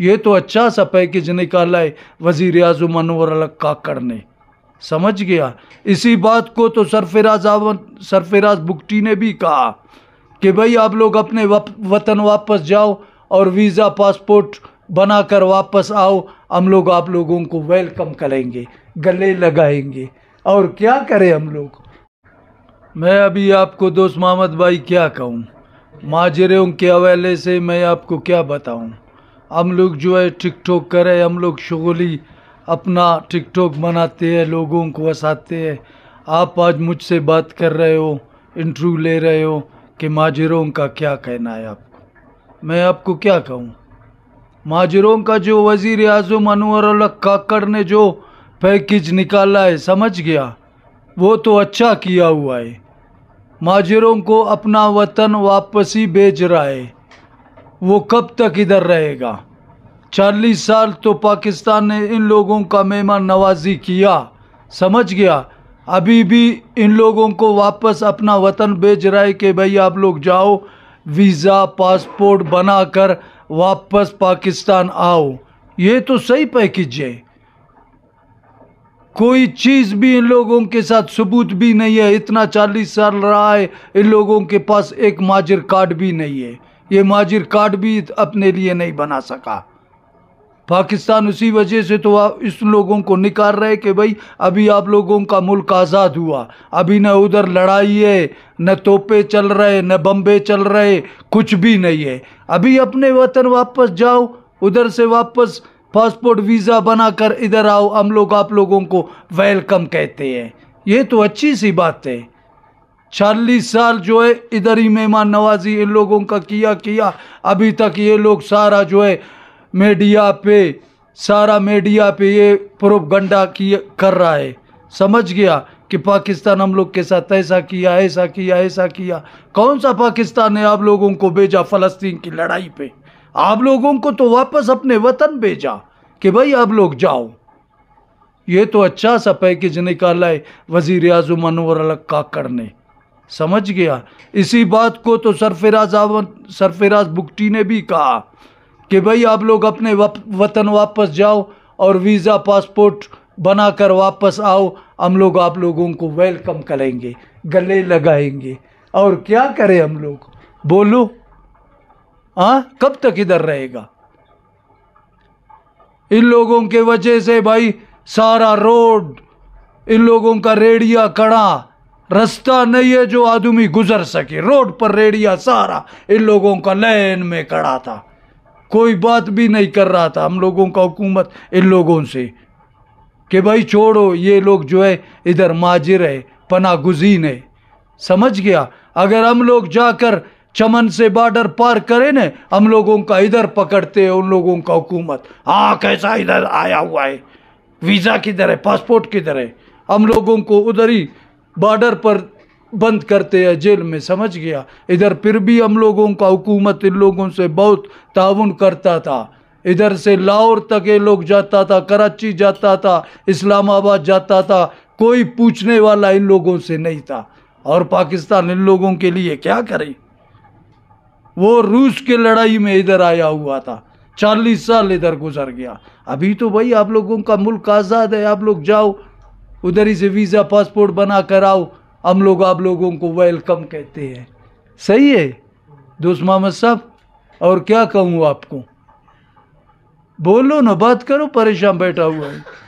ये तो अच्छा सा पैकेज निकाला है वजीर अजम मनोहर अलग काकड़ ने समझ गया इसी बात को तो सरफराज सरफराज बुकटी ने भी कहा कि भाई आप लोग अपने वतन वापस जाओ और वीज़ा पासपोर्ट बनाकर वापस आओ हम लोग आप लोगों को वेलकम करेंगे गले लगाएंगे और क्या करें हम लोग मैं अभी आपको दोस्त मोहम्मद भाई क्या कहूँ माजरे के हवाले से मैं आपको क्या बताऊँ हम लोग जो है टिकटॉक करें हम लोग शगोली अपना टिकटॉक बनाते हैं लोगों को हंसाते हैं आप आज मुझसे बात कर रहे हो इंटरव्यू ले रहे हो कि माजरों का क्या कहना है आपको मैं आपको क्या कहूँ माजरों का जो वजीर अजम अनवर काकड़ ने जो पैकेज निकाला है समझ गया वो तो अच्छा किया हुआ है माजरों को अपना वतन वापसी भेज रहा है वो कब तक इधर रहेगा चालीस साल तो पाकिस्तान ने इन लोगों का मेहमान नवाजी किया समझ गया अभी भी इन लोगों को वापस अपना वतन भेज रहा है कि भाई आप लोग जाओ वीज़ा पासपोर्ट बनाकर वापस पाकिस्तान आओ ये तो सही पैकेज है कोई चीज़ भी इन लोगों के साथ सबूत भी नहीं है इतना चालीस साल रहा है इन लोगों के पास एक माजिर कार्ड भी नहीं है ये माजिर कार्ड भी अपने लिए नहीं बना सका पाकिस्तान उसी वजह से तो इस लोगों को निकाल रहे कि भाई अभी आप लोगों का मुल्क आज़ाद हुआ अभी न उधर लड़ाई है न तोपे चल रहे न बम्बे चल रहे कुछ भी नहीं है अभी अपने वतन वापस जाओ उधर से वापस पासपोर्ट वीज़ा बनाकर इधर आओ हम लोग आप लोगों को वेलकम कहते हैं ये तो अच्छी सी बात है चालीस साल जो है इधर ही मेहमान नवाजी इन लोगों का किया किया अभी तक ये लोग सारा जो है मीडिया पे सारा मीडिया पे ये प्रोपगंडा किए कर रहा है समझ गया कि पाकिस्तान हम लोग के साथ ऐसा किया ऐसा किया ऐसा किया कौन सा पाकिस्तान ने आप लोगों को भेजा फ़लस्तीन की लड़ाई पे आप लोगों को तो वापस अपने वतन भेजा कि भाई आप लोग जाओ ये तो अच्छा सा पैकेज निकाला है वजीर अजम अनवर अलग काकड़ ने समझ गया इसी बात को तो सरफराज सरफराज बुगटी ने भी कहा कि भाई आप लोग अपने वतन वापस जाओ और वीज़ा पासपोर्ट बना कर वापस आओ हम लोग आप लोगों को वेलकम करेंगे गले लगाएंगे और क्या करें हम लोग बोलो हाँ कब तक इधर रहेगा इन लोगों के वजह से भाई सारा रोड इन लोगों का रेडिया कड़ा रास्ता नहीं है जो आदमी गुजर सके रोड पर रेडिया सारा इन लोगों का लाइन में कड़ा था कोई बात भी नहीं कर रहा था हम लोगों का हुकूमत इन लोगों से कि भाई छोड़ो ये लोग जो है इधर माजिर है पना गुजीन है समझ गया अगर हम लोग जाकर चमन से बॉर्डर पार करें ना हम लोगों का इधर पकड़ते हैं उन लोगों का हुकूमत हाँ कैसा इधर आया हुआ है वीज़ा किधर है पासपोर्ट किधर है हम लोगों को उधर ही बॉर्डर पर बंद करते हैं जेल में समझ गया इधर फिर भी हम लोगों का हुकूमत इन लोगों से बहुत ताउन करता था इधर से लाहौर तक ये लोग जाता था कराची जाता था इस्लामाबाद जाता था कोई पूछने वाला इन लोगों से नहीं था और पाकिस्तान इन लोगों के लिए क्या करे वो रूस के लड़ाई में इधर आया हुआ था चालीस साल इधर गुजर गया अभी तो भाई आप लोगों का मुल्क आज़ाद है आप लोग जाओ उधर ही से वीज़ा पासपोर्ट बना कर आओ हम लोग आप लोगों को वेलकम कहते हैं सही है दोस्त मोहम्मद साहब और क्या कहूँ आपको बोलो ना बात करो परेशान बैठा हुआ है